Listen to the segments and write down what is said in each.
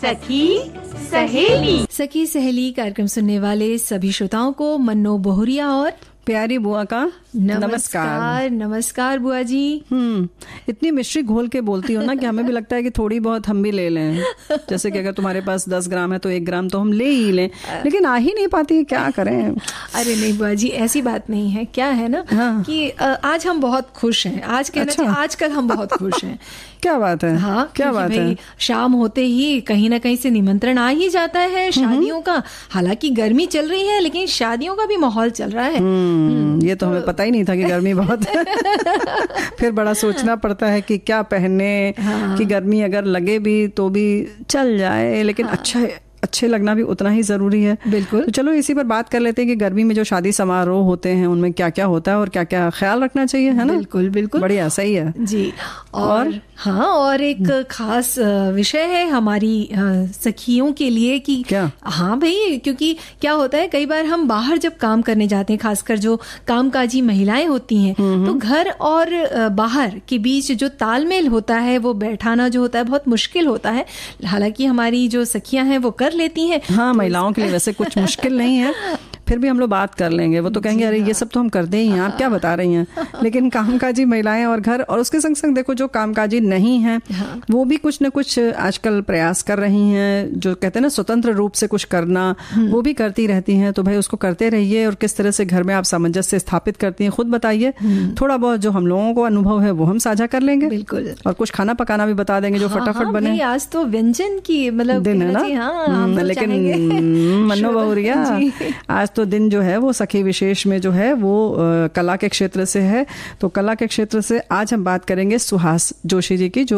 सखी सहेली सखी सहेली कार्यक्रम सुनने वाले सभी श्रोताओं को मन्नो बोहरिया और प्यारी बुआ का नमस्कार नमस्कार बुआ जी हम्म इतनी मिश्री घोल के बोलती हो ना कि हमें भी लगता है कि थोड़ी बहुत हम भी ले लें जैसे कि अगर तुम्हारे पास दस ग्राम है तो एक ग्राम तो हम ले ही लें लेकिन आ ही नहीं पाती है क्या करें अरे नहीं बुआ जी ऐसी बात नहीं है क्या है ना हाँ। कि आज हम बहुत खुश हैं आज कहना अच्छा। आजकल हम बहुत खुश हैं क्या बात है हाँ क्या बात है शाम होते ही कहीं ना कहीं से निमंत्रण आ ही जाता है हम्म। शादियों का हालांकि गर्मी चल रही है लेकिन शादियों का भी माहौल चल रहा है हम्म। हम्म, हम्म, ये तो हमें तो- पता ही नहीं था कि गर्मी बहुत है फिर बड़ा सोचना पड़ता है कि क्या पहने हाँ। कि गर्मी अगर लगे भी तो भी चल जाए लेकिन हाँ। अच्छा अच्छे लगना भी उतना ही ज़रूरी है बिल्कुल तो चलो इसी पर बात कर लेते हैं कि गर्मी में जो शादी समारोह होते हैं उनमें क्या क्या होता है और क्या क्या ख्याल रखना चाहिए है ना बिल्कुल बिल्कुल बढ़िया सही है जी और, और हाँ और एक हम्म। खास विषय है हमारी सखियों के लिए कि क्या हाँ भाई क्योंकि क्या होता है कई बार हम बाहर जब काम करने जाते हैं खासकर जो कामकाजी महिलाएं होती हैं हम्म, हम्म। तो घर और बाहर के बीच जो तालमेल होता है वो बैठाना जो होता है बहुत मुश्किल होता है हालांकि हमारी जो सखियां हैं वो कर लेती हैं हाँ तो महिलाओं के लिए वैसे कुछ मुश्किल नहीं है फिर भी हम लोग बात कर लेंगे वो तो कहेंगे अरे ये हाँ। सब तो हम करते ही हैं आप क्या बता रही हैं लेकिन कामकाजी महिलाएं और घर और उसके संग संग देखो जो कामकाजी नहीं है हाँ। वो भी कुछ ना कुछ आजकल प्रयास कर रही हैं जो कहते हैं ना स्वतंत्र रूप से कुछ करना हम्म। वो भी करती रहती हैं तो भाई उसको करते रहिए और किस तरह से घर में आप सामंजस्य स्थापित करती हैं खुद बताइए हम्म। थोड़ा बहुत जो हम लोगों को अनुभव है वो हम साझा कर लेंगे बिल्कुल और कुछ खाना पकाना भी बता देंगे जो हाँ, फटाफट बने आज तो व्यंजन की मतलब दिन है ना हम्म, तो लेकिन मनो बहुरिया आज तो दिन जो है वो सखी विशेष में जो है वो कला के क्षेत्र से है तो कला के क्षेत्र से आज हम बात करेंगे सुहास जोशी जी की जो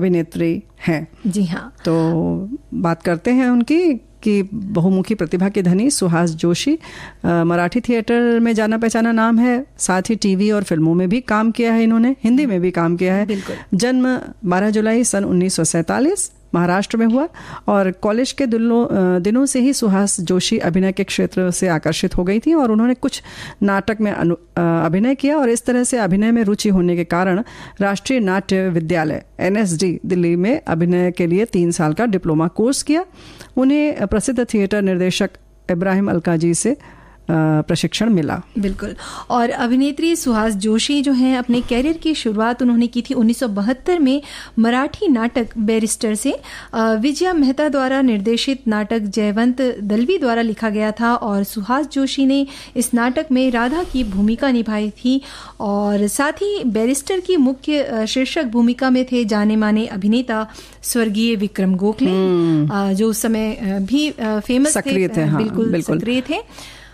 अभिनेत्री हैं जी हाँ तो बात करते हैं उनकी कि बहुमुखी प्रतिभा के धनी सुहास जोशी मराठी थिएटर में जाना पहचाना नाम है साथ ही टीवी और फिल्मों में भी काम किया है इन्होंने हिंदी में भी काम किया है जन्म 12 जुलाई सन उन्नीस महाराष्ट्र में हुआ और कॉलेज के दिनों दिनों से ही सुहास जोशी अभिनय के क्षेत्र से आकर्षित हो गई थी और उन्होंने कुछ नाटक में अभिनय किया और इस तरह से अभिनय में रुचि होने के कारण राष्ट्रीय नाट्य विद्यालय एन दिल्ली में अभिनय के लिए तीन साल का डिप्लोमा कोर्स किया उन्हें प्रसिद्ध थिएटर निर्देशक इब्राहिम अलकाजी से प्रशिक्षण मिला बिल्कुल और अभिनेत्री सुहास जोशी जो हैं अपने कैरियर की शुरुआत उन्होंने की थी उन्नीस में मराठी नाटक बैरिस्टर से विजया मेहता द्वारा निर्देशित नाटक जयवंत दलवी द्वारा लिखा गया था और सुहास जोशी ने इस नाटक में राधा की भूमिका निभाई थी और साथ ही बैरिस्टर की मुख्य शीर्षक भूमिका में थे जाने माने अभिनेता स्वर्गीय विक्रम गोखले हम्म। जो उस समय भी फेमस थे, थे हाँ, बिल्कुल, बिल्कुल सक्रिय थे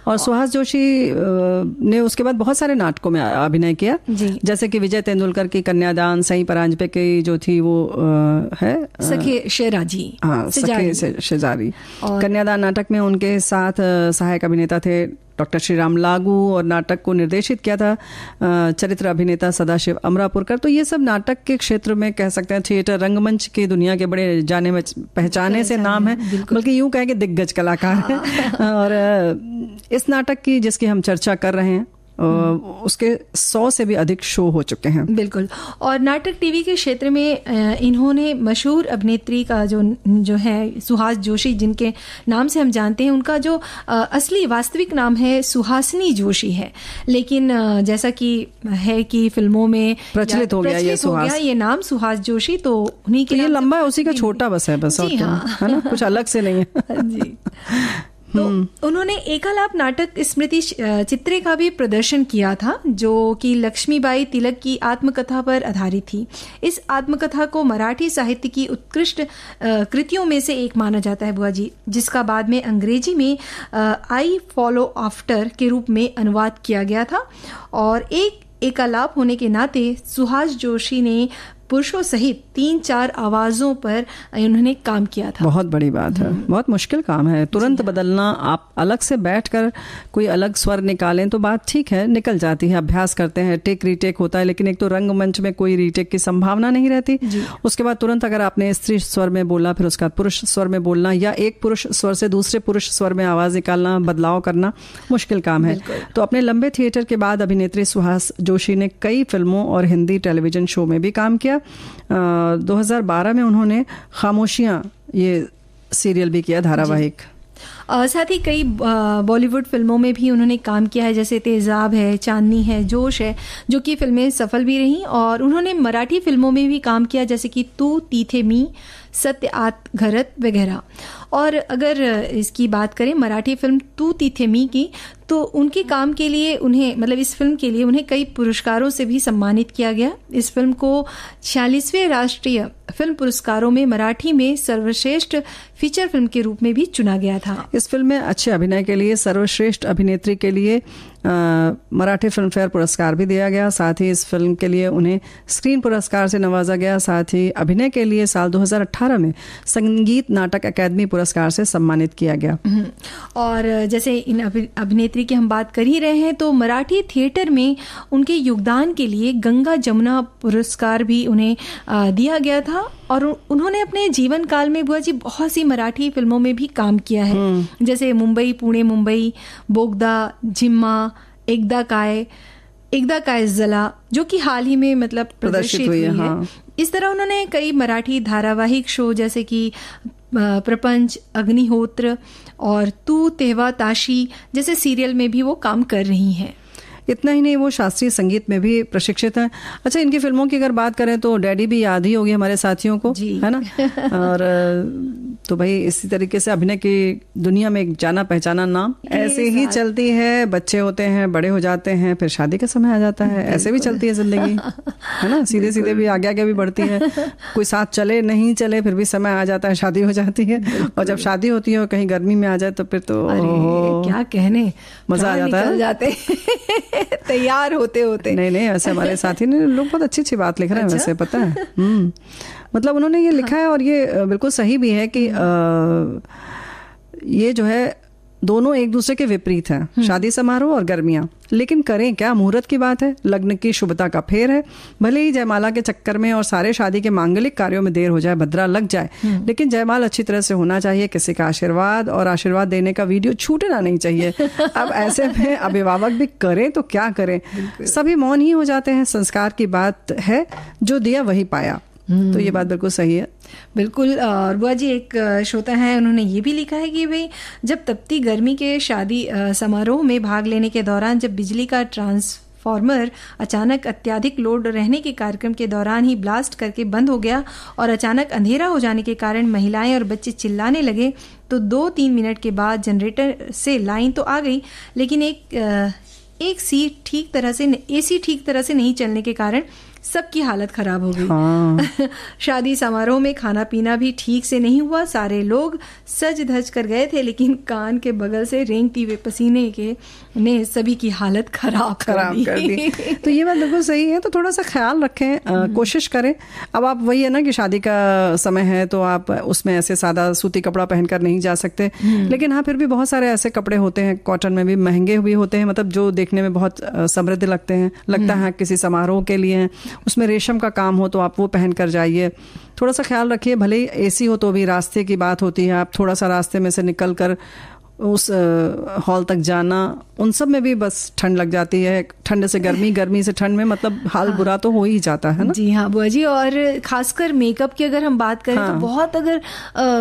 और हाँ। सुहास जोशी ने उसके बाद बहुत सारे नाटकों में अभिनय किया जैसे कि विजय तेंदुलकर की कन्यादान सही परांजपे की जो थी वो है सखी शेराजी हाँ सखी शेजारी कन्यादान नाटक में उनके साथ सहायक अभिनेता थे डॉक्टर श्री राम लागू और नाटक को निर्देशित किया था चरित्र अभिनेता सदाशिव अमरापुरकर तो ये सब नाटक के क्षेत्र में कह सकते हैं थिएटर रंगमंच के दुनिया के बड़े जाने में पहचाने से नाम है बल्कि यूँ कहें कि दिग्गज कलाकार हैं हाँ। और इस नाटक की जिसकी हम चर्चा कर रहे हैं उसके सौ से भी अधिक शो हो चुके हैं बिल्कुल और नाटक टीवी के क्षेत्र में इन्होंने मशहूर अभिनेत्री का जो जो है सुहास जोशी जिनके नाम से हम जानते हैं उनका जो असली वास्तविक नाम है सुहासनी जोशी है लेकिन जैसा कि है कि फिल्मों में प्रचलित हो गया ये सुहास ये नाम सुहास जोशी तो उन्हीं के तो ये लंबा है उसी का छोटा बस है बस और हाँ। है ना कुछ अलग से नहीं है जी तो हम्म। उन्होंने एकालाप नाटक स्मृति चित्रे का भी प्रदर्शन किया था जो कि लक्ष्मीबाई तिलक की आत्मकथा पर आधारित थी इस आत्मकथा को मराठी साहित्य की उत्कृष्ट कृतियों में से एक माना जाता है बुआ जी जिसका बाद में अंग्रेजी में आई फॉलो आफ्टर के रूप में अनुवाद किया गया था और एक एकालाप होने के नाते सुहास जोशी ने पुरुषों सहित तीन चार आवाज़ों पर उन्होंने काम किया था बहुत बड़ी बात है हम्म। बहुत मुश्किल काम है तुरंत बदलना आप अलग से बैठ कर कोई अलग स्वर निकालें तो बात ठीक है निकल जाती है अभ्यास करते हैं टेक रीटेक होता है लेकिन एक तो रंगमंच में कोई रीटेक की संभावना नहीं रहती उसके बाद तुरंत अगर आपने स्त्री स्वर में बोला फिर उसका पुरुष स्वर में बोलना या एक पुरुष स्वर से दूसरे पुरुष स्वर में आवाज़ निकालना बदलाव करना मुश्किल काम है तो अपने लंबे थिएटर के बाद अभिनेत्री सुहास जोशी ने कई फिल्मों और हिंदी टेलीविजन शो में भी काम किया 2012 में उन्होंने खामोशियां ये सीरियल भी किया धारावाहिक साथ ही कई बॉलीवुड फिल्मों में भी उन्होंने काम किया है जैसे तेज़ाब है चांदनी है जोश है जो कि फिल्में सफल भी रहीं और उन्होंने मराठी फिल्मों में भी काम किया जैसे कि तू तीथे मी सत्य आत घरत वगैरह और अगर इसकी बात करें मराठी फिल्म तू तीथे मी की तो उनके काम के लिए उन्हें मतलब इस फिल्म के लिए उन्हें कई पुरस्कारों से भी सम्मानित किया गया इस फिल्म को छियालीसवें राष्ट्रीय फिल्म पुरस्कारों में मराठी में सर्वश्रेष्ठ फीचर फिल्म के रूप में भी चुना गया था इस फिल्म में अच्छे अभिनय के लिए सर्वश्रेष्ठ अभिनेत्री के लिए मराठी फिल्म फेयर पुरस्कार भी दिया गया साथ ही इस फिल्म के लिए उन्हें स्क्रीन पुरस्कार से नवाजा गया साथ ही अभिनय के लिए साल 2018 में संगीत नाटक अकादमी पुरस्कार से सम्मानित किया गया हम्म। और जैसे इन अभिनेत्री की हम बात कर ही रहे हैं तो मराठी थिएटर में उनके योगदान के लिए गंगा जमुना पुरस्कार भी उन्हें दिया गया था और उन्होंने अपने जीवन काल में बुआ जी बहुत सी मराठी फिल्मों में भी काम किया है हम्म। जैसे मुंबई पुणे मुंबई बोगदा जिम्मा एकदा काय एकदा काय जला जो कि हाल ही में मतलब प्रदर्शित हुई, हुई है हाँ। इस तरह उन्होंने कई मराठी धारावाहिक शो जैसे कि प्रपंच अग्निहोत्र और तू तेवा ताशी जैसे सीरियल में भी वो काम कर रही हैं इतना ही नहीं वो शास्त्रीय संगीत में भी प्रशिक्षित हैं अच्छा इनकी फिल्मों की अगर बात करें तो डैडी भी याद ही होगी हमारे साथियों को है ना और तो भाई इसी तरीके से अभिनय की दुनिया में एक जाना पहचाना नाम ऐसे ही चलती है बच्चे होते हैं बड़े हो जाते हैं फिर शादी का समय आ जाता है ऐसे भी चलती है जिंदगी है ना सीधे सीधे भी आगे आगे भी बढ़ती है कोई साथ चले नहीं चले फिर भी समय आ जाता है शादी हो जाती है और जब शादी होती है और कहीं गर्मी में आ जाए तो फिर तो क्या कहने मजा आ जाता है जाते तैयार होते होते नहीं नहीं ऐसे हमारे साथी ने लोग बहुत अच्छी अच्छी बात लिख रहे हैं अच्छा? वैसे पता है हम्म। मतलब उन्होंने ये लिखा है और ये बिल्कुल सही भी है कि आ, हम्म। ये जो है दोनों एक दूसरे के विपरीत हैं हम्म। शादी समारोह और गर्मियां लेकिन करें क्या मुहूर्त की बात है लग्न की शुभता का फेर है भले ही जयमाला के चक्कर में और सारे शादी के मांगलिक कार्यों में देर हो जाए भद्रा लग जाए हम्म। लेकिन जयमाल अच्छी तरह से होना चाहिए किसी का आशीर्वाद और आशीर्वाद देने का वीडियो छूटना नहीं चाहिए अब ऐसे में अभिभावक भी करें तो क्या करें सभी मौन ही हो जाते हैं संस्कार की बात है जो दिया वही पाया हम्म। तो ये बात बिल्कुल सही है बिल्कुल और बुआ जी एक श्रोता है उन्होंने ये भी लिखा है कि भाई जब तपती गर्मी के शादी समारोह में भाग लेने के दौरान जब बिजली का ट्रांस फॉर्मर अचानक अत्याधिक लोड रहने के कार्यक्रम के दौरान ही ब्लास्ट करके बंद हो गया और अचानक अंधेरा हो जाने के कारण महिलाएं और बच्चे चिल्लाने लगे तो दो तीन मिनट के बाद जनरेटर से लाइन तो आ गई लेकिन एक एक सी ठीक तरह से एसी ठीक तरह से नहीं चलने के कारण सबकी हालत खराब हो गई हाँ। शादी समारोह में खाना पीना भी ठीक से नहीं हुआ सारे लोग सज धज कर गए थे लेकिन कान के बगल से रेंगती हुए पसीने के ने सभी की हालत खराब खराब कर दी तो ये बात बिल्कुल सही है तो थोड़ा सा ख्याल रखें हम्म। कोशिश करें अब आप वही है ना कि शादी का समय है तो आप उसमें ऐसे सादा सूती कपड़ा पहनकर नहीं जा सकते हम्म। लेकिन हाँ फिर भी बहुत सारे ऐसे कपड़े होते हैं कॉटन में भी महंगे भी होते हैं मतलब जो देखने में बहुत समृद्ध लगते हैं लगता हम्म। है किसी समारोह के लिए उसमें रेशम का काम हो तो आप वो पहन कर जाइए थोड़ा सा ख्याल रखिए भले ही ए हो तो भी रास्ते की बात होती है आप थोड़ा सा रास्ते में से निकल कर उस हॉल तक जाना उन सब में भी बस ठंड लग जाती है ठंड से गर्मी गर्मी से ठंड में मतलब हाल हाँ, बुरा तो हो ही जाता है ना जी हाँ बुआ जी और खासकर मेकअप की अगर हम बात करें तो हाँ, तो बहुत अगर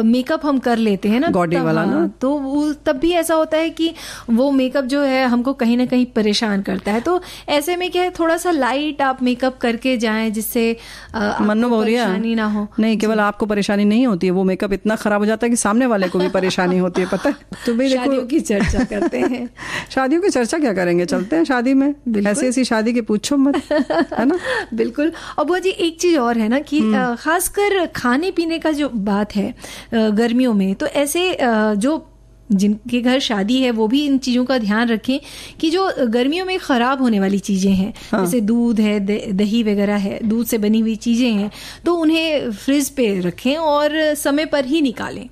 मेकअप हम कर लेते हैं ना गॉडी वाला ना हाँ, तो वो तब भी ऐसा होता है कि वो मेकअप जो है हमको कहीं ना कहीं परेशान करता है तो ऐसे में क्या है थोड़ा सा लाइट आप मेकअप करके जाए जिससे परेशानी ना हो नहीं केवल आपको परेशानी नहीं होती है वो मेकअप इतना खराब हो जाता है कि सामने वाले को भी परेशानी होती है पता है तो अभी शादियों की चर्चा करते हैं शादियों की चर्चा क्या करेंगे चलते हैं शादी में ऐसी ऐसी शादी के पूछो मत है ना बिल्कुल और बुआ जी एक चीज और है ना कि हम्म। खासकर खाने पीने का जो बात है गर्मियों में तो ऐसे जो जिनके घर शादी है वो भी इन चीज़ों का ध्यान रखें कि जो गर्मियों में ख़राब होने वाली चीज़ें हैं हाँ। जैसे दूध है दही वगैरह है दूध से बनी हुई चीज़ें हैं तो उन्हें फ्रिज पे रखें और समय पर ही निकालें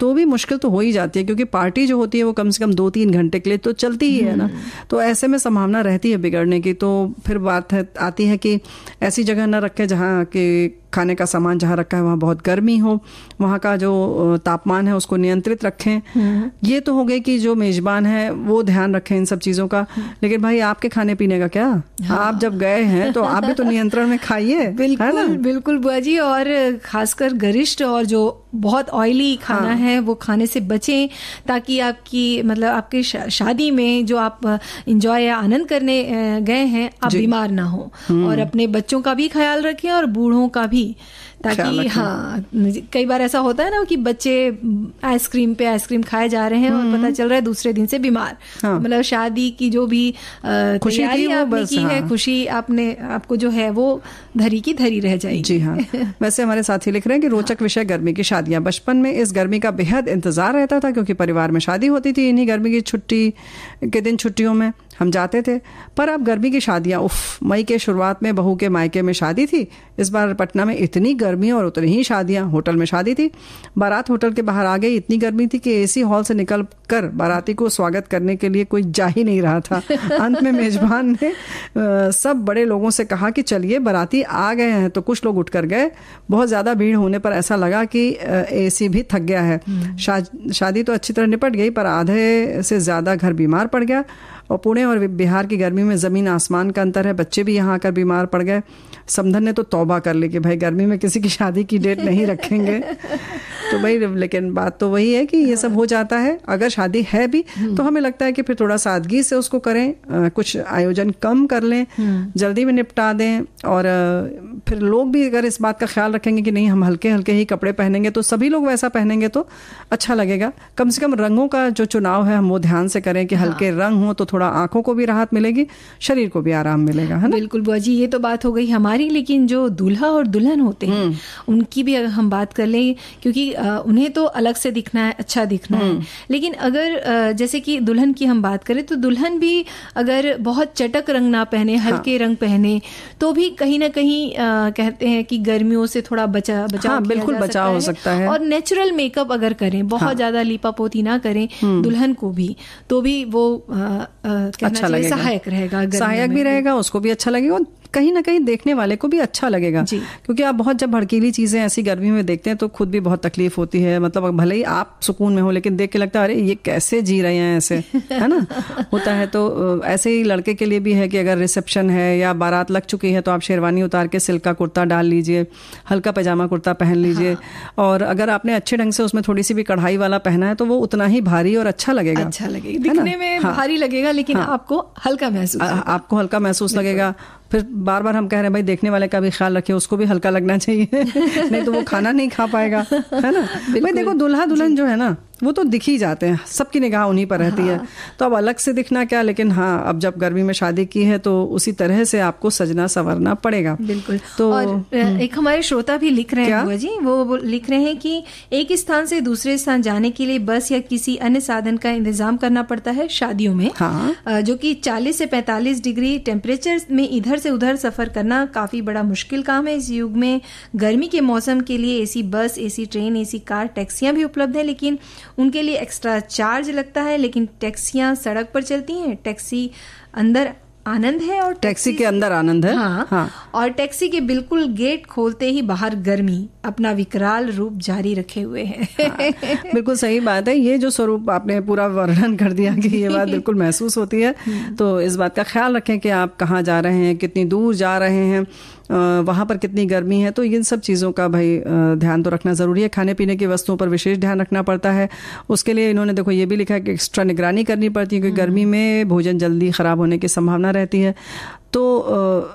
तो भी मुश्किल तो हो ही जाती है क्योंकि पार्टी जो होती है वो कम से कम दो तीन घंटे के लिए तो चलती ही है ना हम्म। तो ऐसे में संभावना रहती है बिगड़ने की तो फिर बात है आती है कि ऐसी जगह ना रखें जहाँ के खाने का सामान जहाँ रखा है वहाँ बहुत गर्मी हो वहाँ का जो तापमान है उसको नियंत्रित रखें हम्म। ये तो हो गए कि जो मेज़बान है वो ध्यान रखें इन सब चीज़ों का हम्म। लेकिन भाई आपके खाने पीने का क्या हाँ। आप जब गए हैं तो आप भी तो नियंत्रण में खाइए बिल्कुल बिल्कुल बुआ जी और खासकर गरिष्ठ और जो बहुत ऑयली खाना हाँ। है वो खाने से बचें ताकि आपकी मतलब आपके शादी में जो आप इंजॉय या आनंद करने गए हैं आप बीमार ना हो हम्म। और अपने बच्चों का भी ख्याल रखें और बूढ़ों का भी भी ताकि हाँ कई बार ऐसा होता है ना कि बच्चे आइसक्रीम पे आइसक्रीम खाए जा रहे हैं और हम्म। पता चल रहा है दूसरे दिन से बीमार हाँ। मतलब शादी की जो भी तैयारी आपने की हाँ। है खुशी आपने आपको जो है वो धरी की धरी रह जाएगी जी हाँ वैसे हमारे साथी लिख रहे हैं कि रोचक हाँ। विषय गर्मी की शादियां बचपन में इस गर्मी का बेहद इंतजार रहता था क्योंकि परिवार में शादी होती थी इन्हीं गर्मी की छुट्टी के दिन छुट्टियों में हम जाते थे पर अब गर्मी की शादियां उफ मई के शुरुआत में बहू के मायके में शादी थी इस बार पटना में इतनी गर्मी और उतनी ही शादियां होटल में शादी थी बारात होटल के बाहर आ गई इतनी गर्मी थी कि एसी हॉल से निकल कर बाराती को स्वागत करने के लिए कोई जा ही नहीं रहा था अंत में मेजबान ने सब बड़े लोगों से कहा कि चलिए बाराती आ गए हैं तो कुछ लोग उठ कर गए बहुत ज़्यादा भीड़ होने पर ऐसा लगा कि ए भी थक गया है हम्म। शादी तो अच्छी तरह निपट गई पर आधे से ज़्यादा घर बीमार पड़ गया और पुणे और बिहार की गर्मी में ज़मीन आसमान का अंतर है बच्चे भी यहाँ आकर बीमार पड़ गए समधन ने तो तौबा कर ली कि भाई गर्मी में किसी की शादी की डेट नहीं रखेंगे तो भाई लेकिन बात तो वही है कि ये सब हो जाता है अगर शादी है भी तो हमें लगता है कि फिर थोड़ा सादगी से उसको करें कुछ आयोजन कम कर लें जल्दी में निपटा दें और फिर लोग भी अगर इस बात का ख्याल रखेंगे कि नहीं हम हल्के हल्के ही कपड़े पहनेंगे तो सभी लोग वैसा पहनेंगे तो अच्छा लगेगा कम से कम रंगों का जो चुनाव है हम वो ध्यान से करें कि हल्के हाँ। रंग हों तो थोड़ा आंखों को भी राहत मिलेगी शरीर को भी आराम मिलेगा है ना बिल्कुल बुआ जी ये तो बात हो गई हमारे सारी लेकिन जो दूल्हा और दुल्हन होते हैं हम्म। उनकी भी अगर हम बात कर लें क्योंकि उन्हें तो अलग से दिखना है अच्छा दिखना है हम्म। लेकिन अगर जैसे कि दुल्हन की हम बात करें तो दुल्हन भी अगर बहुत चटक रंग ना पहने हाँ। हल्के हाँ। रंग पहने तो भी कहीं ना कहीं कहते हैं कि गर्मियों से थोड़ा बचा हाँ, बचाव हाँ, बिल्कुल बचाव हो सकता है और नेचुरल मेकअप अगर करें बहुत हाँ। ज्यादा लीपा पोती ना करें हम्म। दुल्हन को भी तो भी वो आ, आ, अच्छा सहायक रहेगा सहायक भी रहेगा उसको भी अच्छा लगेगा कहीं ना कहीं देखने वाले को भी अच्छा लगेगा क्योंकि आप बहुत जब भड़कीली चीजें ऐसी गर्मी में देखते हैं तो खुद भी बहुत तकलीफ होती है मतलब भले ही आप सुकून में हो लेकिन देख के लगता है अरे ये कैसे जी रहे हैं ऐसे है ना होता है तो ऐसे ही लड़के के लिए भी है कि अगर रिसेप्शन है या बारात लग चुकी है तो आप शेरवानी उतार के सिल्क का कुर्ता डाल लीजिए हल्का पैजामा कुर्ता पहन लीजिए हाँ। और अगर आपने अच्छे ढंग से उसमें थोड़ी सी भी कढ़ाई वाला पहना है तो वो उतना ही भारी और अच्छा लगेगा अच्छा लगेगा दिखने में हाँ। भारी लगेगा लेकिन हाँ। आपको हल्का महसूस आपको हल्का महसूस लगेगा फिर बार बार हम कह रहे हैं भाई देखने वाले का भी ख्याल रखे उसको भी हल्का लगना चाहिए नहीं तो वो खाना नहीं खा पाएगा है ना भाई देखो दुल्हा दुल्हन जो है ना वो तो दिख ही जाते हैं सबकी निगाह उन्हीं पर रहती हाँ। है तो अब अलग से दिखना क्या लेकिन हाँ अब जब गर्मी में शादी की है तो उसी तरह से आपको सजना संवरना पड़ेगा बिल्कुल तो और हम्म। एक हमारे श्रोता भी लिख रहे हैं जी वो, लिख रहे हैं कि एक स्थान से दूसरे स्थान जाने के लिए बस या किसी अन्य साधन का इंतजाम करना पड़ता है शादियों में हाँ। जो की चालीस से पैंतालीस डिग्री टेम्परेचर में इधर से उधर सफर करना काफी बड़ा मुश्किल काम है इस युग में गर्मी के मौसम के लिए AC bus AC train AC car टैक्सियां भी उपलब्ध है लेकिन उनके लिए एक्स्ट्रा चार्ज लगता है लेकिन टैक्सियां सड़क पर चलती हैं टैक्सी अंदर आनंद है और टैक्सी के अंदर आनंद है हाँ, हाँ और टैक्सी के बिल्कुल गेट खोलते ही बाहर गर्मी अपना विकराल रूप जारी रखे हुए है हाँ, बिल्कुल सही बात है ये जो स्वरूप आपने पूरा वर्णन कर दिया कि ये बात बिल्कुल महसूस होती है तो इस बात का ख्याल रखें कि आप कहाँ जा रहे हैं कितनी दूर जा रहे हैं वहाँ पर कितनी गर्मी है तो इन सब चीज़ों का भाई ध्यान तो रखना ज़रूरी है खाने पीने की वस्तुओं पर विशेष ध्यान रखना पड़ता है उसके लिए इन्होंने देखो ये भी लिखा है कि एक्स्ट्रा निगरानी करनी पड़ती है क्योंकि गर्मी हम्म। में भोजन जल्दी ख़राब होने की संभावना रहती है तो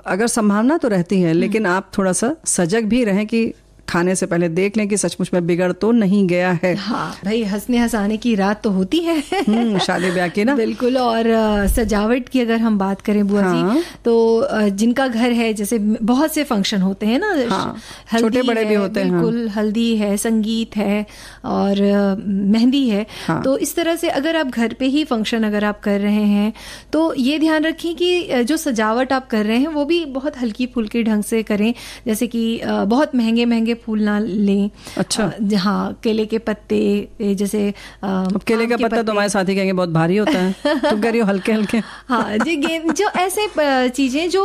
अगर संभावना तो रहती है हम्म। लेकिन आप थोड़ा सा सजग भी रहें कि खाने से पहले देख लें कि सचमुच में बिगड़ तो नहीं गया है हाँ भाई हंसने हंसाने की रात तो होती है हम्म, शादी ब्याह की ना बिल्कुल और सजावट की अगर हम बात करें बुआ हाँ। जी तो जिनका घर है जैसे बहुत से फंक्शन होते हैं ना हाँ। छोटे बड़े भी होते हैं हाँ। बिल्कुल हाँ। हल्दी है संगीत है और मेहंदी है हाँ। तो इस तरह से अगर आप घर पे ही फंक्शन अगर आप कर रहे हैं तो ये ध्यान रखें कि जो सजावट आप कर रहे हैं वो भी बहुत हल्की फुल्की ढंग से करें जैसे कि बहुत महंगे महंगे के फूल ना लें अच्छा हाँ केले के पत्ते जैसे आ, केले का के पत्ता तो हमारे साथी कहेंगे बहुत भारी होता है तुम कह रही हो हल्के हल्के हाँ जी गेम जो ऐसे चीजें जो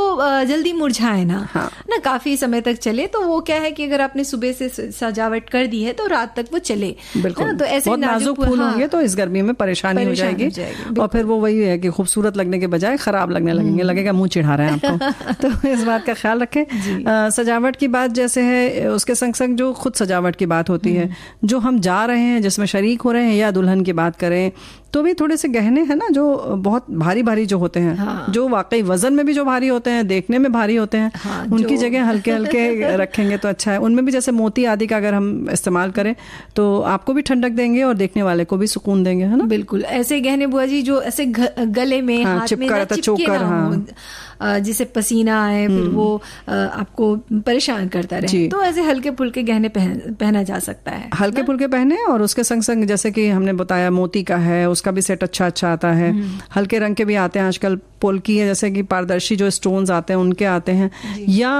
जल्दी मुरझाए ना हाँ। ना काफी समय तक चले तो वो क्या है कि अगर आपने सुबह से सजावट कर दी है तो रात तक वो चले बिल्कुल तो ऐसे नाजुक फूल हाँ। होंगे तो इस गर्मी में परेशानी हो जाएगी और फिर वो वही है कि खूबसूरत लगने के बजाय खराब लगने लगेंगे हम्म। लगेगा मुंह चिढ़ा रहे हैं आपको तो इस बात का ख्याल रखें सजावट की बात जैसे है उसके संग संग जो खुद सजावट की बात होती है जो हम जा रहे हैं जिसमें शरीक हो रहे हैं या दुल्हन की बात करें तो भी थोड़े से गहने हैं ना जो बहुत भारी भारी जो होते हैं हाँ। जो वाकई वजन में भी जो भारी होते हैं देखने में भारी होते हैं हाँ, उनकी जगह हल्के हल्के रखेंगे तो अच्छा है उनमें भी जैसे मोती आदि का अगर हम इस्तेमाल करें तो आपको भी ठंडक देंगे और देखने वाले को भी सुकून देंगे है ना बिल्कुल ऐसे गहने बुआ जी जो ऐसे गले में हाँ, चिपका रहता चोकर हाँ जिसे पसीना आए फिर हम्म। वो आपको परेशान करता रहे तो ऐसे हल्के फुल्के गहने पहना जा सकता है हल्के फुल्के पहने और उसके संग संग जैसे कि हमने बताया मोती का है उसका भी सेट अच्छा अच्छा आता है हम्म। हल्के रंग के भी आते हैं आजकल पोलकी है जैसे कि पारदर्शी जो स्टोन आते हैं उनके आते हैं या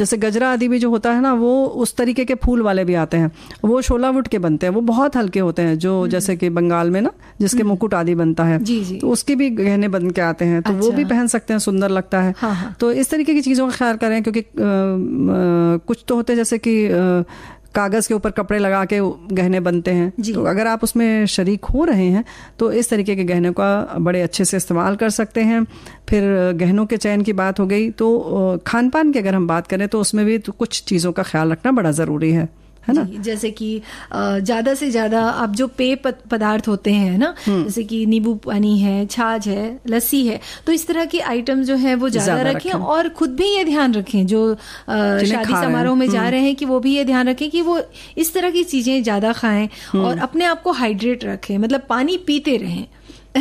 जैसे गजरा आदि भी जो होता है ना वो उस तरीके के फूल वाले भी आते हैं वो शोला वुड के बनते हैं वो बहुत हल्के होते हैं जो हम्म। जैसे कि बंगाल में ना जिसके हम्म। मुकुट आदि बनता है जी जी। तो उसके भी गहने बन के आते हैं तो अच्छा। वो भी अच्छा। पहन सकते हैं सुंदर लगता है हाँ, हा। तो इस तरीके की चीज़ों का ख्याल करें क्योंकि आ, आ, कुछ तो होते हैं जैसे कि आ, कागज़ के ऊपर कपड़े लगा के गहने बनते हैं तो अगर आप उसमें शरीक हो रहे हैं तो इस तरीके के गहनों का बड़े अच्छे से इस्तेमाल कर सकते हैं फिर गहनों के चयन की बात हो गई तो खान पान की अगर हम बात करें तो उसमें भी तो कुछ चीज़ों का ख्याल रखना बड़ा ज़रूरी है है ना जैसे कि ज़्यादा से ज़्यादा आप जो पेय पदार्थ होते हैं ना हम्म। जैसे कि नींबू पानी है छाछ है लस्सी है तो इस तरह की आइटम जो है वो ज़्यादा रखें और खुद भी ये ध्यान रखें जो शादी समारोह में जा हम्म। रहे हैं कि वो भी ये ध्यान रखें कि वो इस तरह की चीज़ें ज़्यादा खाएं और हम्म। अपने आप को हाइड्रेट रखें मतलब पानी पीते रहें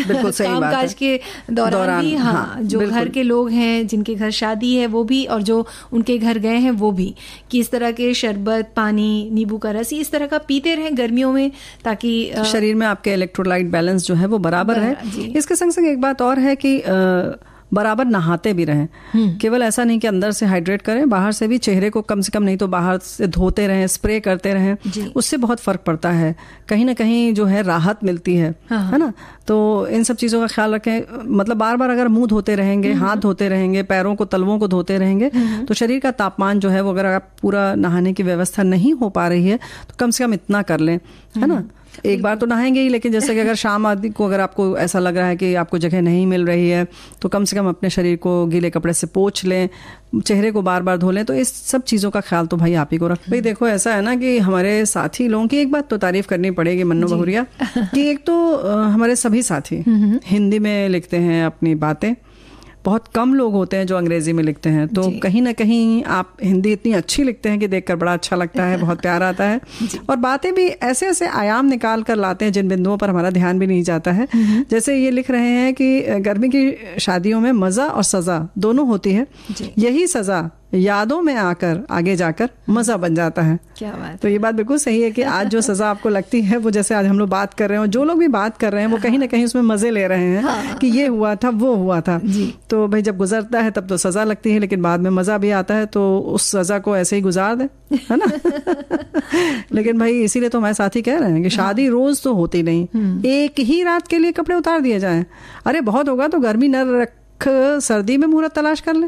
बिल्कुल सही काम काज के दौरान, दौरान भी हाँ, हाँ जो घर के लोग हैं जिनके घर शादी है वो भी और जो उनके घर गए हैं वो भी कि इस तरह के शरबत पानी नींबू का रस इस तरह का पीते रहें गर्मियों में ताकि शरीर में आपके इलेक्ट्रोलाइट बैलेंस जो है वो बराबर है इसके संग संग एक बात और है कि बराबर नहाते भी रहें हम्म। केवल ऐसा नहीं कि अंदर से हाइड्रेट करें बाहर से भी चेहरे को कम से कम नहीं तो बाहर से धोते रहें स्प्रे करते रहें उससे बहुत फर्क पड़ता है कहीं ना कहीं जो है राहत मिलती है हाँ। है ना तो इन सब चीज़ों का ख्याल रखें मतलब बार बार अगर मुंह धोते रहेंगे हम्म। हाथ धोते रहेंगे पैरों को तलवों को धोते रहेंगे हम्म। तो शरीर का तापमान जो है वो अगर आप पूरा नहाने की व्यवस्था नहीं हो पा रही है तो कम से कम इतना कर लें है ना एक बार तो नहाएंगे ही लेकिन जैसे कि अगर शाम आदि को अगर आपको ऐसा लग रहा है कि आपको जगह नहीं मिल रही है तो कम से कम अपने शरीर को गीले कपड़े से पोछ लें चेहरे को बार बार धो लें तो इस सब चीज़ों का ख्याल तो भाई आप ही को रख भाई देखो ऐसा है ना कि हमारे साथी लोगों की एक बात तो तारीफ करनी पड़ेगी मन्नू बहुरिया कि एक तो हमारे सभी साथी हम्म, हम्म। हिंदी में लिखते हैं अपनी बातें बहुत कम लोग होते हैं जो अंग्रेजी में लिखते हैं तो कहीं ना कहीं आप हिंदी इतनी अच्छी लिखते हैं कि देखकर बड़ा अच्छा लगता है बहुत प्यार आता है और बातें भी ऐसे ऐसे आयाम निकाल कर लाते हैं जिन बिंदुओं पर हमारा ध्यान भी नहीं जाता है हम्म, हम्म। जैसे ये लिख रहे हैं कि गर्मी की शादियों में मज़ा और सज़ा दोनों होती है यही सज़ा यादों में आकर आगे जाकर मजा बन जाता है क्या बात तो ये बात बिल्कुल सही है कि आज जो सजा आपको लगती है वो जैसे आज हम लोग बात कर रहे हैं जो लोग भी बात कर रहे हैं वो कहीं ना कहीं उसमें मजे ले रहे हैं हाँ। कि ये हुआ था वो हुआ था तो भाई जब गुजरता है तब तो सजा लगती है लेकिन बाद में मजा भी आता है तो उस सजा को ऐसे ही गुजार दे है ना लेकिन भाई इसीलिए तो हमारे साथी कह रहे हैं कि शादी हाँ। रोज तो होती नहीं हम्म। एक ही रात के लिए कपड़े उतार दिए जाए अरे बहुत होगा तो गर्मी न रख सर्दी में मुहूर्त तलाश कर ले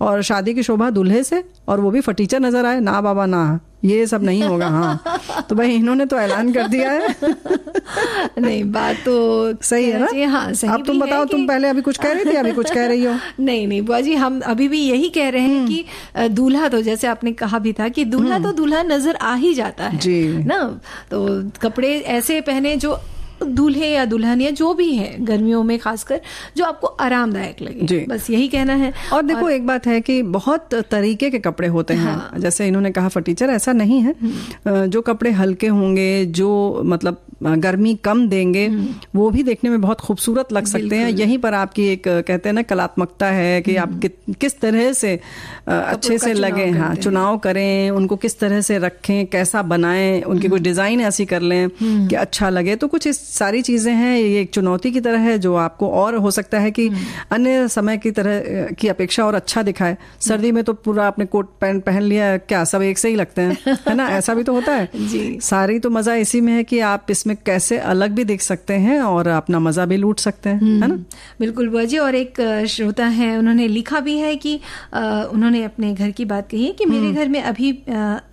और शादी की शोभा दूल्हे से और वो भी फटीचर नजर आए ना बाबा ना ये सब नहीं होगा हाँ तो भाई इन्होंने तो ऐलान कर दिया है नहीं बात तो सही है ना जी हाँ सही अब तुम बताओ तुम पहले अभी कुछ कह रही थी अभी कुछ कह रही हो नहीं नहीं बुआ जी हम अभी भी यही कह रहे हैं हम्म। कि दूल्हा तो जैसे आपने कहा भी था कि दूल्हा हम्म। तो दूल्हा नजर आ ही जाता है ना तो कपड़े ऐसे पहने जो दूल्हे या दुल्हन या जो भी है गर्मियों में खासकर जो आपको आरामदायक लगे जी बस यही कहना है और देखो और... एक बात है कि बहुत तरीके के कपड़े होते हैं हाँ। जैसे इन्होंने कहा फटीचर ऐसा नहीं है हम्म। जो कपड़े हल्के होंगे जो मतलब गर्मी कम देंगे हम्म। वो भी देखने में बहुत खूबसूरत लग सकते हैं यहीं पर आपकी एक कहते हैं ना कलात्मकता है कि आप हम्म। कि, किस तरह से अच्छे से लगे हाँ चुनाव करें उनको किस तरह से रखें कैसा बनाएं उनकी कुछ डिज़ाइन ऐसी कर लें कि अच्छा लगे तो कुछ इस सारी चीज़ें हैं ये एक चुनौती की तरह है जो आपको और हो सकता है कि हम्म। अन्य समय की तरह की अपेक्षा और अच्छा दिखाए सर्दी में तो पूरा आपने कोट पैंट पहन लिया क्या सब एक से ही लगते हैं है ना ऐसा भी तो होता है जी सारी तो मज़ा इसी में है कि आप इसमें कैसे अलग भी दिख सकते हैं और अपना मज़ा भी लूट सकते हैं है ना हम्म। बिल्कुल बुआ जी और एक श्रोता है उन्होंने लिखा भी है कि उन्होंने अपने घर की बात कही कि मेरे हम्म। घर में अभी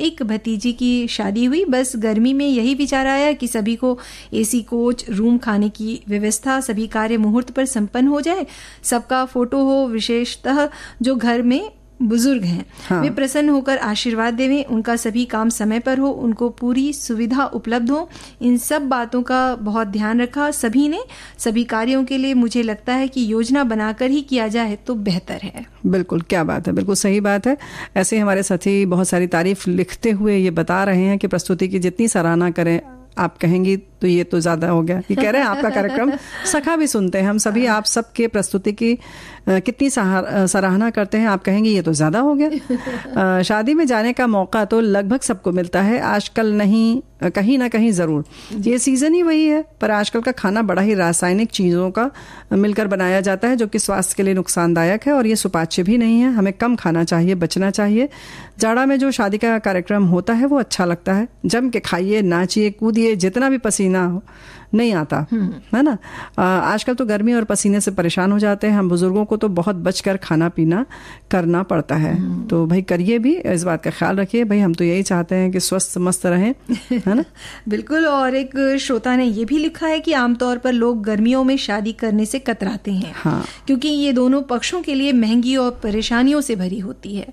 एक भतीजी की शादी हुई बस गर्मी में यही विचार आया कि सभी को एसी को कोच रूम खाने की व्यवस्था सभी कार्य मुहूर्त पर संपन्न हो जाए सबका फोटो हो विशेषतः जो घर में बुजुर्ग हैं हाँ। वे प्रसन्न होकर आशीर्वाद देवें उनका सभी काम समय पर हो उनको पूरी सुविधा उपलब्ध हो इन सब बातों का बहुत ध्यान रखा सभी ने सभी कार्यों के लिए मुझे लगता है कि योजना बनाकर ही किया जाए तो बेहतर है बिल्कुल क्या बात है बिल्कुल सही बात है ऐसे हमारे साथी बहुत सारी तारीफ लिखते हुए ये बता रहे हैं कि प्रस्तुति की जितनी सराहना करें आप कहेंगी तो ये तो ज्यादा हो गया ये कह रहे हैं आपका कार्यक्रम सखा भी सुनते हैं हम सभी हाँ। आप सबके प्रस्तुति की कितनी सराहना करते हैं आप कहेंगे ये तो ज्यादा हो गया शादी में जाने का मौका तो लगभग सबको मिलता है आजकल नहीं कहीं ना कहीं ज़रूर ये सीज़न ही वही है पर आजकल का खाना बड़ा ही रासायनिक चीज़ों का मिलकर बनाया जाता है जो कि स्वास्थ्य के लिए नुकसानदायक है और ये सुपाच्य भी नहीं है हमें कम खाना चाहिए बचना चाहिए जाड़ा में जो शादी का कार्यक्रम होता है वो अच्छा लगता है जम के खाइए नाचिए कूदिए जितना भी पसीना 那。नहीं आता हम्म। है ना आजकल तो गर्मी और पसीने से परेशान हो जाते हैं हम बुजुर्गों को तो बहुत बचकर खाना पीना करना पड़ता है हम्म। तो भाई करिए भी इस बात का ख्याल रखिए भाई हम तो यही चाहते हैं कि स्वस्थ मस्त रहें है ना बिल्कुल और एक श्रोता ने ये भी लिखा है कि आमतौर पर लोग गर्मियों में शादी करने से कतराते हैं हाँ। क्योंकि ये दोनों पक्षों के लिए महंगी और परेशानियों से भरी होती है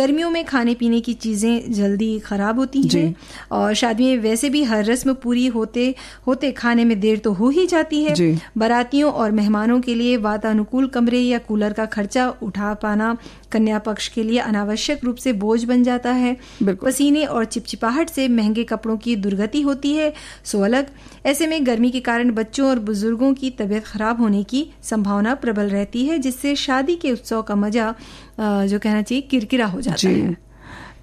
गर्मियों में खाने पीने की चीज़ें जल्दी खराब होती हैं और शादी में वैसे भी हर रस्म पूरी होते होते खाने आने में देर तो हो ही जाती है बारातियों और मेहमानों के लिए वातानुकूल कमरे या कूलर का खर्चा उठा पाना कन्या पक्ष के लिए अनावश्यक रूप से बोझ बन जाता है पसीने और चिपचिपाहट से महंगे कपड़ों की दुर्गति होती है सो अलग ऐसे में गर्मी के कारण बच्चों और बुजुर्गों की तबीयत खराब होने की संभावना प्रबल रहती है जिससे शादी के उत्सव का मजा जो कहना चाहिए किरकिरा हो जाता है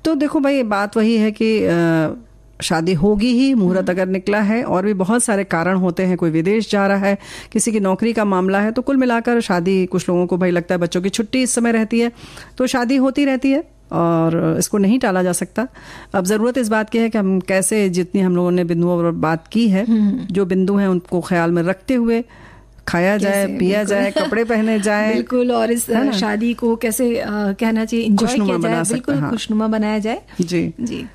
तो देखो भाई बात वही है कि आ... शादी होगी ही मुहूर्त अगर निकला है और भी बहुत सारे कारण होते हैं कोई विदेश जा रहा है किसी की नौकरी का मामला है तो कुल मिलाकर शादी कुछ लोगों को भाई लगता है बच्चों की छुट्टी इस समय रहती है तो शादी होती रहती है और इसको नहीं टाला जा सकता अब ज़रूरत इस बात की है कि हम कैसे जितनी हम लोगों ने बिंदुओं पर बात की है हम्म। जो बिंदु हैं उनको ख्याल में रखते हुए खाया जाए पिया जाए कपड़े पहने जाए बिल्कुल और इस शादी को कैसे आ, कहना चाहिए इंजॉय किया जाए बिल्कुल हाँ। खुशनुमा बनाया जाए जी जी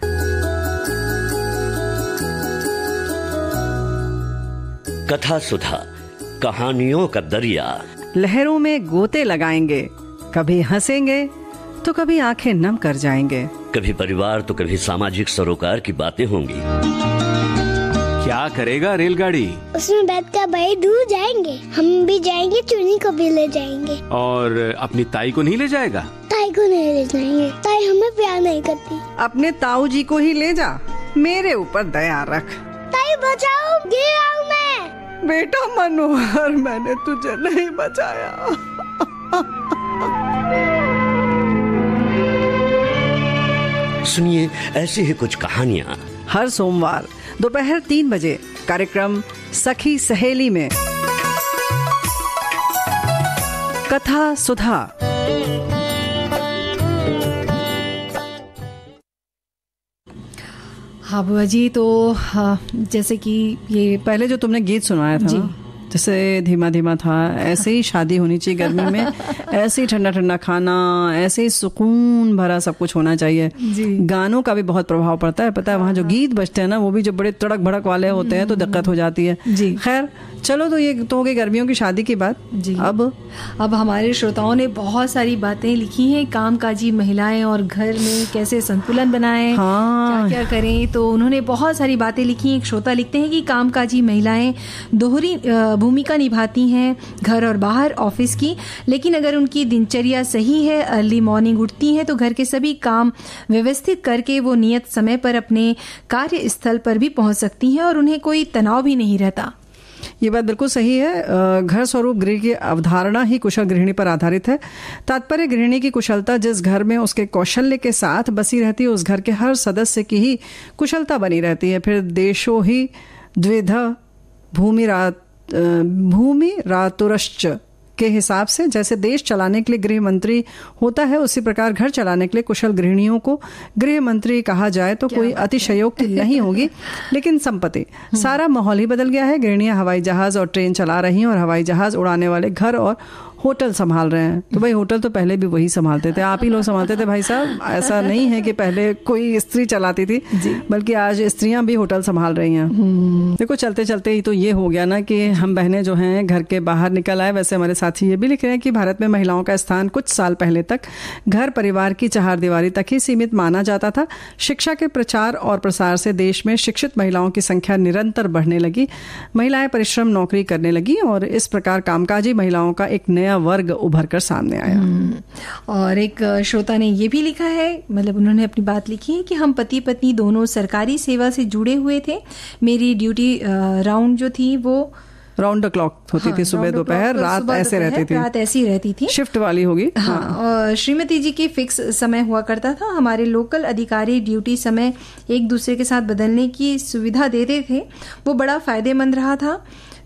कथा सुधा कहानियों का दरिया लहरों में गोते लगाएंगे कभी हंसेंगे तो कभी आंखें नम कर जाएंगे कभी परिवार तो कभी सामाजिक सरोकार की बातें होंगी क्या करेगा रेलगाड़ी उसमें बैठ भाई दूर जाएंगे हम भी जाएंगे चुनी को भी ले जाएंगे और अपनी ताई को नहीं ले जाएगा ताई को नहीं ले जाएंगे ताई हमें प्यार नहीं करती अपने ताऊ जी को ही ले जा मेरे ऊपर दया रख ताई बचाओ गिर बेटा मनोहर मैंने तुझे नहीं बचाया सुनिए ऐसी ही कुछ कहानियाँ हर सोमवार दोपहर तीन बजे कार्यक्रम सखी सहेली में कथा सुधा हाँ बुआ जी तो हाँ, जैसे कि ये पहले जो तुमने गीत सुनाया था जी जैसे धीमा धीमा था ऐसे ही शादी होनी चाहिए गर्मी में ऐसे ही ठंडा ठंडा खाना ऐसे ही सुकून भरा सब कुछ होना चाहिए गानों का भी बहुत प्रभाव पड़ता है पता है वहाँ जो हाँ। गीत बजते हैं ना वो भी जो बड़े तड़क भड़क वाले होते हैं तो हम्म, दिक्कत हो जाती है खैर चलो तो ये तो हो गई गर्मियों की शादी की बात जी अब अब हमारे श्रोताओं ने बहुत सारी बातें लिखी हैं काजी महिलाएं और घर में कैसे संतुलन बनाए हाँ। क्या क्या करें तो उन्होंने बहुत सारी बातें लिखी एक श्रोता लिखते हैं कि काजी महिलाएं दोहरी भूमिका निभाती हैं घर और बाहर ऑफिस की लेकिन अगर उनकी दिनचर्या सही है अर्ली मॉर्निंग उठती हैं तो घर के सभी काम व्यवस्थित करके वो नियत समय पर अपने स्थल पर भी पहुंच सकती हैं और उन्हें कोई तनाव भी नहीं रहता ये बात बिल्कुल सही है घर स्वरूप गृह की अवधारणा ही कुशल गृहिणी पर आधारित है तात्पर्य गृहिणी की कुशलता जिस घर में उसके कौशल्य के साथ बसी रहती है उस घर के हर सदस्य की ही कुशलता बनी रहती है फिर देशो ही द्विध भूमि रात भूमि रातुरश्च के हिसाब से जैसे देश चलाने के लिए गृह मंत्री होता है उसी प्रकार घर चलाने के लिए कुशल गृहिणियों को गृह मंत्री कहा जाए तो कोई अतिशयोग नहीं होगी लेकिन संपत्ति हम्म। सारा माहौल ही बदल गया है गृहणियां हवाई जहाज और ट्रेन चला रही हैं और हवाई जहाज उड़ाने वाले घर और होटल संभाल रहे हैं तो भाई होटल तो पहले भी वही संभालते थे आप ही लोग संभालते थे भाई साहब ऐसा नहीं है कि पहले कोई स्त्री चलाती थी बल्कि आज स्त्रियां भी होटल संभाल रही हैं हम्म। देखो चलते चलते ही तो ये हो गया ना कि हम बहनें जो हैं घर के बाहर निकल आए वैसे हमारे साथी ये भी लिख रहे हैं कि भारत में महिलाओं का स्थान कुछ साल पहले तक घर परिवार की चार दीवारी तक ही सीमित माना जाता था शिक्षा के प्रचार और प्रसार से देश में शिक्षित महिलाओं की संख्या निरंतर बढ़ने लगी महिलाएं परिश्रम नौकरी करने लगी और इस प्रकार कामकाजी महिलाओं का एक नया नया वर्ग उभर कर सामने आया हम्म। और एक श्रोता ने यह भी लिखा है मतलब उन्होंने अपनी बात लिखी है कि हम पति पत्नी दोनों सरकारी सेवा से जुड़े हुए थे मेरी ड्यूटी राउंड जो थी वो राउंड क्लॉक होती हाँ, थी सुबह दोपहर रात ऐसे रहती थी रात ऐसी रहती थी शिफ्ट वाली होगी हाँ, हाँ। और श्रीमती जी की फिक्स समय हुआ करता था हमारे लोकल अधिकारी ड्यूटी समय एक दूसरे के साथ बदलने की सुविधा देते थे वो बड़ा फायदेमंद रहा था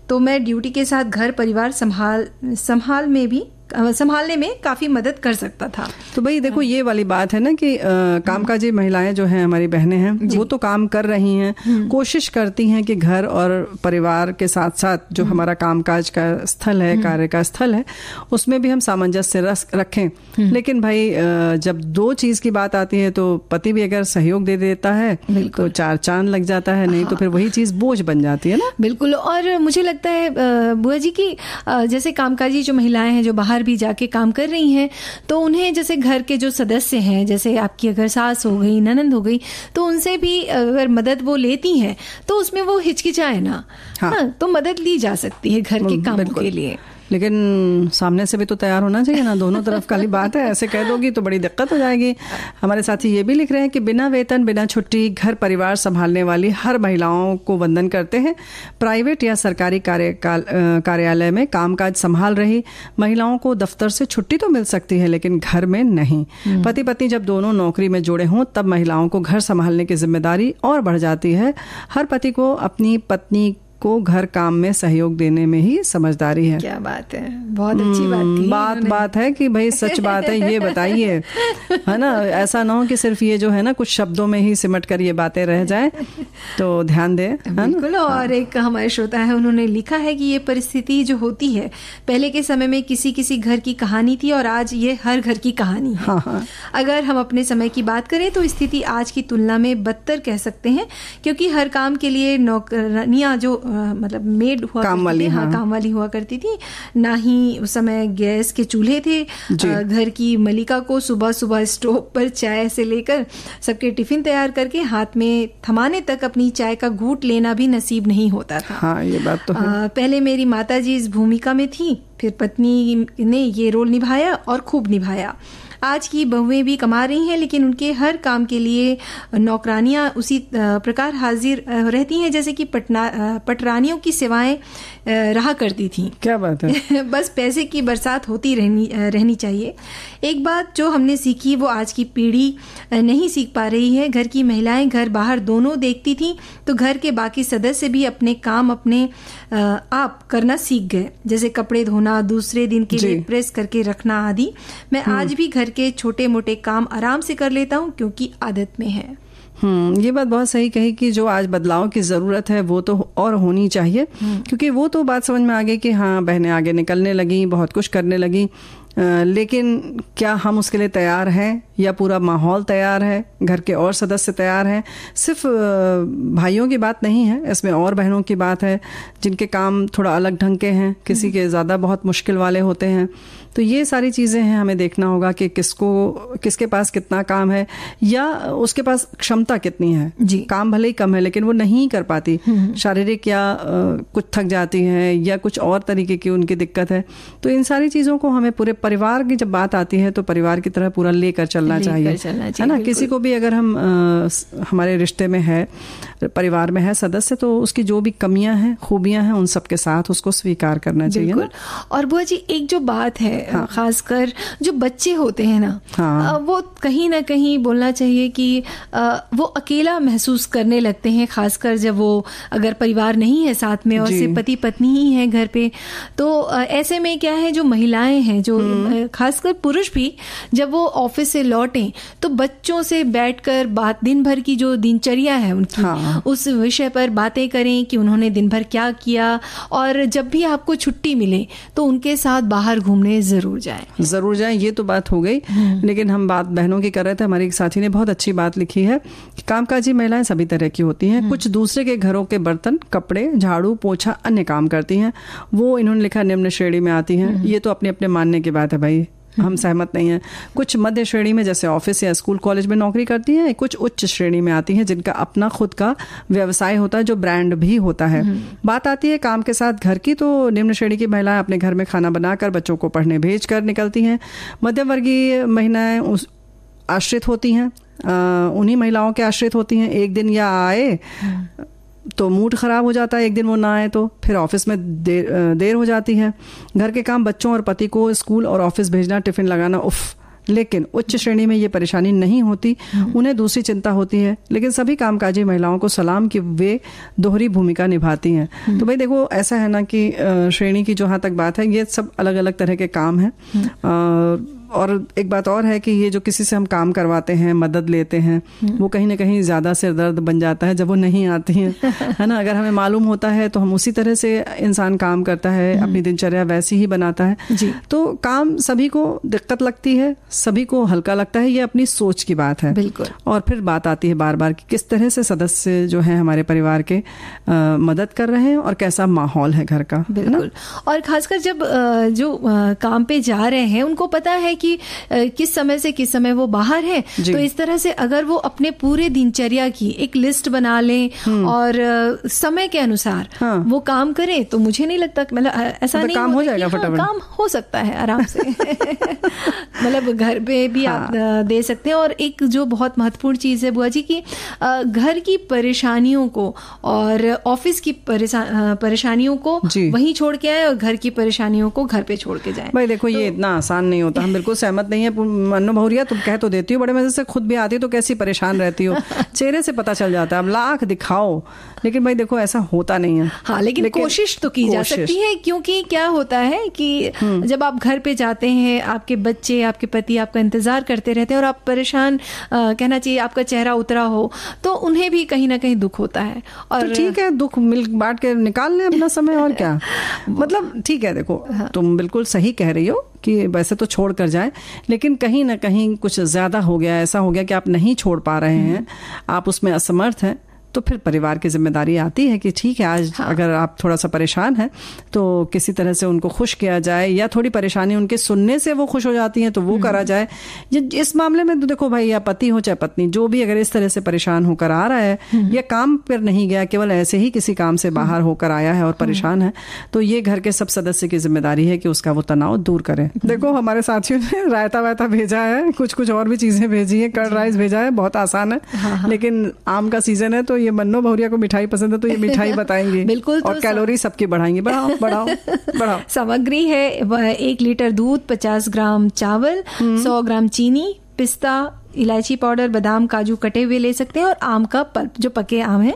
तो मैं ड्यूटी के साथ घर परिवार संभाल संभाल में भी संभालने में काफ़ी मदद कर सकता था तो भाई देखो ये वाली बात है ना कि कामकाजी महिलाएं जो हैं हमारी बहनें हैं वो तो काम कर रही हैं हम्म। कोशिश करती हैं कि घर और परिवार के साथ साथ जो हम्म। हमारा कामकाज का स्थल है हम्म। कार्य का स्थल है उसमें भी हम सामंजस्य रखें लेकिन भाई जब दो चीज़ की बात आती है तो पति भी अगर सहयोग दे देता है तो चार चांद लग जाता है नहीं तो हाँ। फिर वही चीज़ बोझ बन जाती है ना बिल्कुल और मुझे लगता है बुआ जी की जैसे कामकाजी जो महिलाएं हैं जो बाहर बाहर भी जाके काम कर रही हैं तो उन्हें जैसे घर के जो सदस्य हैं जैसे आपकी अगर सास हो गई ननंद हो गई तो उनसे भी अगर मदद वो लेती हैं तो उसमें वो हिचकिचाए ना हाँ, हाँ तो मदद ली जा सकती है घर के काम के लिए लेकिन सामने से भी तो तैयार होना चाहिए ना दोनों तरफ काली बात है ऐसे कह दोगी तो बड़ी दिक्कत हो जाएगी हमारे साथी ये भी लिख रहे हैं कि बिना वेतन बिना छुट्टी घर परिवार संभालने वाली हर महिलाओं को वंदन करते हैं प्राइवेट या सरकारी कार्य कार्यालय में कामकाज संभाल रही महिलाओं को दफ्तर से छुट्टी तो मिल सकती है लेकिन घर में नहीं हम्म। पति पत्नी जब दोनों नौकरी में जुड़े हों तब महिलाओं को घर संभालने की जिम्मेदारी और बढ़ जाती है हर पति को अपनी पत्नी को घर काम में सहयोग देने में ही समझदारी है क्या बात है बहुत अच्छी बात थी हम्म, बात बात है कि भाई सच बात है ये बताइए है ना ऐसा ना हो कि सिर्फ ये जो है ना कुछ शब्दों में ही सिमट कर ये बातें रह जाए तो ध्यान दे बिल्कुल हाँ? और एक हमारे श्रोता है उन्होंने लिखा है कि ये परिस्थिति जो होती है पहले के समय में किसी किसी घर की कहानी थी और आज ये हर घर की कहानी है हाँ, हाँ. अगर हम अपने समय की बात करें तो स्थिति आज की तुलना में बदतर कह सकते हैं क्योंकि हर काम के लिए नौकरानियां जो मतलब मेड हुआ काम वाली हाँ, हाँ काम वाली हुआ करती थी ना ही उस समय गैस के चूल्हे थे घर की मलिका को सुबह सुबह स्टोव पर चाय से लेकर सबके टिफिन तैयार करके हाथ में थमाने तक अपनी चाय का घूट लेना भी नसीब नहीं होता था हाँ, ये बात तो है। पहले मेरी माता जी इस भूमिका में थी फिर पत्नी ने ये रोल निभाया और खूब निभाया आज की बहुएं भी कमा रही हैं लेकिन उनके हर काम के लिए नौकरानियां उसी प्रकार हाजिर रहती हैं जैसे कि पटना पटरानियों की सेवाएं रहा करती थी क्या बात है बस पैसे की बरसात होती रहनी रहनी चाहिए एक बात जो हमने सीखी वो आज की पीढ़ी नहीं सीख पा रही है घर की महिलाएं घर बाहर दोनों देखती थीं तो घर के बाकी सदस्य भी अपने काम अपने आप करना सीख गए जैसे कपड़े धोना दूसरे दिन के लिए प्रेस करके रखना आदि मैं हम्म। आज भी घर के छोटे मोटे काम आराम से कर लेता हूँ क्योंकि आदत में है हम्म ये बात बहुत सही कही कि जो आज बदलाव की ज़रूरत है वो तो और होनी चाहिए हम्म। क्योंकि वो तो बात समझ में आ गई कि हाँ बहनें आगे निकलने लगी बहुत कुछ करने लगी लेकिन क्या हम उसके लिए तैयार हैं या पूरा माहौल तैयार है घर के और सदस्य तैयार हैं सिर्फ भाइयों की बात नहीं है इसमें और बहनों की बात है जिनके काम थोड़ा अलग ढंग के हैं किसी हम्म। के ज़्यादा बहुत मुश्किल वाले होते हैं तो ये सारी चीज़ें हैं हमें देखना होगा कि किसको किसके पास कितना काम है या उसके पास क्षमता कितनी है जी काम भले ही कम है लेकिन वो नहीं कर पाती हम्म, हम्म। शारीरिक या कुछ थक जाती है या कुछ और तरीके की उनकी दिक्कत है तो इन सारी चीज़ों को हमें पूरे परिवार की जब बात आती है तो परिवार की तरह पूरा लेकर चल चलना चाहिए है ना किसी को भी अगर हम आ, हमारे रिश्ते में है परिवार में है सदस्य तो उसकी जो भी कमियां हैं खूबियां हैं उन सबके साथ उसको स्वीकार करना चाहिए और बुआ जी एक जो बात है हाँ। खासकर जो बच्चे होते हैं ना हाँ। वो कहीं ना कहीं बोलना चाहिए कि वो अकेला महसूस करने लगते हैं खासकर जब वो अगर परिवार नहीं है साथ में और सिर्फ पति पत्नी ही है घर पे तो ऐसे में क्या है जो महिलाएं हैं जो हम्म। खासकर पुरुष भी जब वो ऑफिस से लौटें तो बच्चों से बैठकर बात दिन भर की जो दिनचर्या है उनकी हाँ। उस विषय पर बातें करें कि उन्होंने दिन भर क्या किया और जब भी आपको छुट्टी मिले तो उनके साथ बाहर घूमने जरूर जाए जरूर जाए ये तो बात हो गई हम्म। लेकिन हम बात बहनों की कर रहे थे हमारे एक साथी ने बहुत अच्छी बात लिखी है कामकाजी महिलाएं सभी तरह की होती हैं हम्म। कुछ दूसरे के घरों के बर्तन कपड़े झाड़ू पोछा अन्य काम करती हैं वो इन्होंने लिखा निम्न श्रेणी में आती हैं हम्म। ये तो अपने अपने मानने की बात है भाई हम सहमत नहीं है कुछ मध्य श्रेणी में जैसे ऑफिस या स्कूल कॉलेज में नौकरी करती हैं कुछ उच्च श्रेणी में आती हैं जिनका अपना खुद का व्यवसाय होता है जो ब्रांड भी होता है हम्म। बात आती है काम के साथ घर की तो निम्न श्रेणी की महिलाएं अपने घर में खाना बनाकर बच्चों को पढ़ने भेज कर निकलती हैं मध्यम वर्गीय महिलाएं आश्रित होती हैं उन्हीं महिलाओं के आश्रित होती हैं एक दिन या आए हम्म। तो मूड ख़राब हो जाता है एक दिन वो ना आए तो फिर ऑफिस में देर देर हो जाती है घर के काम बच्चों और पति को स्कूल और ऑफिस भेजना टिफ़िन लगाना उफ़ लेकिन उच्च श्रेणी में ये परेशानी नहीं होती हम्म। उन्हें दूसरी चिंता होती है लेकिन सभी कामकाजी महिलाओं को सलाम कि वे दोहरी भूमिका निभाती हैं हम्म। तो भाई देखो ऐसा है ना कि श्रेणी की जहाँ तक बात है ये सब अलग अलग तरह के काम हैं हम्म। और एक बात और है कि ये जो किसी से हम काम करवाते हैं मदद लेते हैं हम्म। वो कहीं ना कहीं ज़्यादा सिर दर्द बन जाता है जब वो नहीं आती हैं है ना अगर हमें मालूम होता है तो हम उसी तरह से इंसान काम करता है हम्म। अपनी दिनचर्या वैसी ही बनाता है जी तो काम सभी को दिक्कत लगती है सभी को हल्का लगता है ये अपनी सोच की बात है बिल्कुल और फिर बात आती है बार बार कि किस तरह से सदस्य जो है हमारे परिवार के आ, मदद कर रहे हैं और कैसा माहौल है घर का बिल्कुल और खासकर जब जो काम पे जा रहे हैं उनको पता है कि किस समय से किस समय वो बाहर है तो इस तरह से अगर वो अपने पूरे दिनचर्या की एक लिस्ट बना लें हम्म। और समय के अनुसार हाँ। वो काम करें तो मुझे नहीं लगता मतलब ऐसा तो नहीं काम हो जाएगा हाँ, काम हो सकता है आराम से मतलब घर पे भी हाँ। आप दे सकते हैं और एक जो बहुत महत्वपूर्ण चीज़ है बुआ जी की घर की परेशानियों को और ऑफिस की परेशानियों को वहीं छोड़ के आए और घर की परेशानियों को घर पे छोड़ के जाए भाई देखो ये तो इतना आसान नहीं होता हम बिल्कुल बिल्कुल सहमत नहीं है मन्नो भौरिया तुम कह तो देती हो बड़े मजे से खुद भी आती हो तो कैसी परेशान रहती हो चेहरे से पता चल जाता है अब लाख दिखाओ लेकिन भाई देखो ऐसा होता नहीं है हाँ लेकिन, लेकिन कोशिश तो की जा सकती है क्योंकि क्या होता है कि हम्म। जब आप घर पे जाते हैं आपके बच्चे आपके पति आपका इंतजार करते रहते हैं और आप परेशान कहना चाहिए आपका चेहरा उतरा हो तो उन्हें भी कहीं ना कहीं दुख होता है तो और ठीक है दुख मिल बांट के निकाल लें अपना समय और क्या मतलब ठीक है देखो हाँ। तुम बिल्कुल सही कह रही हो कि वैसे तो छोड़ कर जाए लेकिन कहीं ना कहीं कुछ ज़्यादा हो गया ऐसा हो गया कि आप नहीं छोड़ पा रहे हैं आप उसमें असमर्थ हैं तो फिर परिवार की जिम्मेदारी आती है कि ठीक है आज हाँ। अगर आप थोड़ा सा परेशान हैं तो किसी तरह से उनको खुश किया जाए या थोड़ी परेशानी उनके सुनने से वो खुश हो जाती हैं तो वो करा हम्म। जाए इस मामले में तो देखो भाई या पति हो चाहे पत्नी जो भी अगर इस तरह से परेशान होकर आ रहा है हम्म। या काम पर नहीं गया केवल ऐसे ही किसी काम से बाहर हम्म। होकर आया है और परेशान है तो ये घर के सब सदस्य की जिम्मेदारी है कि उसका वो तनाव दूर करें देखो हमारे साथियों ने रायता वायता भेजा है कुछ कुछ और भी चीजें भेजी है कर्ड राइस भेजा है बहुत आसान है हाँ, हाँ। लेकिन आम का सीजन है तो ये ये मन्नो भौरिया को मिठाई पसंद है तो ये मिठाई बताएंगे बिल्कुल तो और तो कैलोरी सबकी बढ़ाएंगे बढ़ाओ बढ़ाओ बढ़ाओ सामग्री है एक लीटर दूध पचास ग्राम चावल हम्म। सौ ग्राम चीनी पिस्ता इलायची पाउडर बादाम काजू कटे हुए ले सकते हैं और आम का पल्प जो पके आम है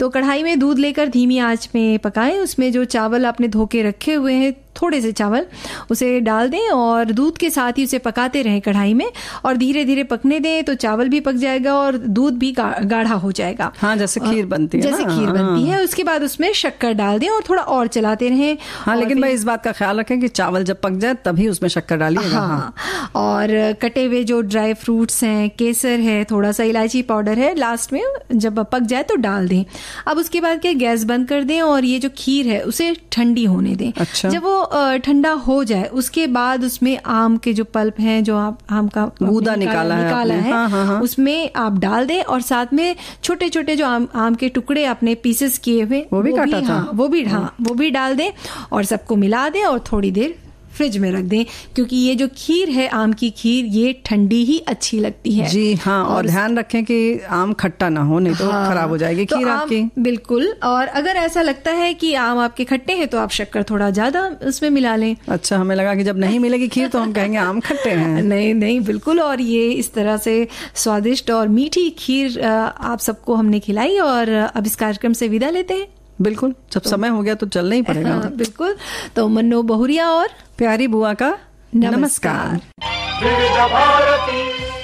तो कढ़ाई में दूध लेकर धीमी आंच में पकाएं उसमें जो चावल आपने धो के रखे हुए हैं थोड़े से चावल उसे डाल दें और दूध के साथ ही उसे पकाते रहें कढ़ाई में और धीरे धीरे पकने दें तो चावल भी पक जाएगा और दूध भी गाढ़ा हो जाएगा हाँ जैसे खीर बनती है जैसे खीर बनती हाँ। है उसके बाद उसमें शक्कर डाल दें और थोड़ा और चलाते रहें हाँ लेकिन भाई इस बात का ख्याल रखें कि चावल जब पक जाए तभी उसमें शक्कर डालिए हाँ।, हाँ और कटे हुए जो ड्राई फ्रूट्स हैं केसर है थोड़ा सा इलायची पाउडर है लास्ट में जब पक जाए तो डाल दें अब उसके बाद क्या गैस बंद कर दें और ये जो खीर है उसे ठंडी होने दें अच्छा। जब वो ठंडा हो जाए उसके बाद उसमें आम के जो पल्प हैं जो आप आम का गूदा निकाला, निकाला है, निकाला है हाँ, हाँ, हाँ. उसमें आप डाल दें और साथ में छोटे छोटे जो आम आम के टुकड़े आपने पीसेस किए हुए वो भी वो काटा भी, था हाँ, वो भी हाँ वो भी डाल दें और सबको मिला दें और थोड़ी देर फ्रिज में रख दें क्योंकि ये जो खीर है आम की खीर ये ठंडी ही अच्छी लगती है जी हाँ और, और ध्यान रखें कि आम खट्टा ना हो नहीं तो हाँ, खराब हो जाएगी तो खीर तो आपकी बिल्कुल और अगर ऐसा लगता है कि आम आपके खट्टे हैं तो आप शक्कर थोड़ा ज्यादा उसमें मिला लें अच्छा हमें लगा कि जब नहीं मिलेगी खीर तो हम कहेंगे आम खट्टे हैं नहीं नहीं बिल्कुल और ये इस तरह से स्वादिष्ट और मीठी खीर आप सबको हमने खिलाई और अब इस कार्यक्रम से विदा लेते हैं बिल्कुल जब तो, समय हो गया तो चलना ही पड़ेगा हाँ, बिल्कुल तो मनो बहुरिया और प्यारी बुआ का नमस्कार, नमस्कार।